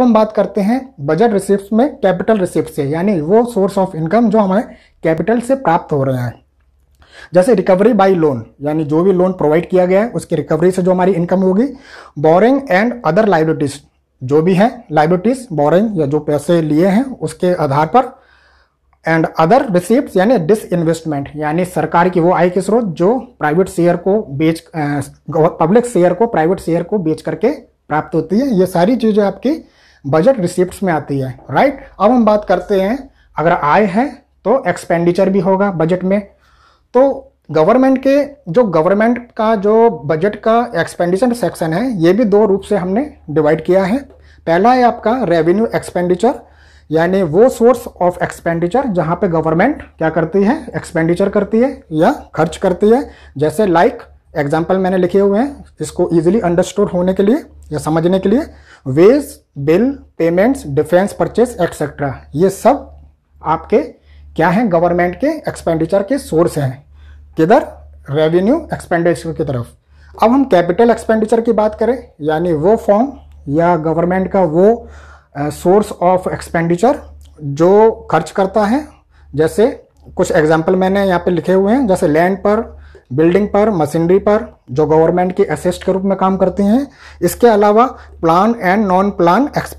अब हम बात करते हैं बजट रिसिप्ट में कैपिटल रिसिप्ट से यानी वो सोर्स ऑफ इनकम जो हमें कैपिटल से प्राप्त हो रहे हैं जैसे रिकवरी बाय लोन यानी जो भी लोन प्रोवाइड किया गया है उसकी रिकवरी से जो हमारी इनकम होगी बोरिंग एंड अदर लाइबिलिटीज जो भी हैं लाइबिलिटीज बोरिंग या जो पैसे लिए हैं उसके आधार पर एंड अदर रिसिप्ट यानी डिस इन्वेस्टमेंट यानी सरकार की वो आय के स्रोत जो प्राइवेट शेयर को बेच पब्लिक शेयर को प्राइवेट शेयर को बेच करके प्राप्त होती है ये सारी चीज़ें आपकी बजट रिसिप्ट में आती है राइट अब हम बात करते हैं अगर आय है तो एक्सपेंडिचर भी होगा बजट में तो गवर्नमेंट के जो गवर्नमेंट का जो बजट का एक्सपेंडिचर सेक्शन है ये भी दो रूप से हमने डिवाइड किया है पहला है आपका रेवेन्यू एक्सपेंडिचर यानी वो सोर्स ऑफ एक्सपेंडिचर जहाँ पे गवर्नमेंट क्या करती है एक्सपेंडिचर करती है या खर्च करती है जैसे लाइक like, एग्जाम्पल मैंने लिखे हुए हैं इसको ईजिली अंडरस्टूड होने के लिए या समझने के लिए wage bill payments defence purchase etcetera ये सब आपके क्या हैं गवर्नमेंट के एक्सपेंडिचर के सोर्स हैं किधर रेवेन्यू एक्सपेंडिचर की तरफ अब हम कैपिटल एक्सपेंडिचर की बात करें यानी वो फॉर्म या गवर्नमेंट का वो सोर्स ऑफ एक्सपेंडिचर जो खर्च करता है जैसे कुछ एग्जाम्पल मैंने यहाँ पे लिखे हुए हैं जैसे लैंड पर बिल्डिंग पर मशीनरी पर जो गवर्नमेंट के असिस्ट के रूप में काम करती हैं इसके अलावा plan and non plan expense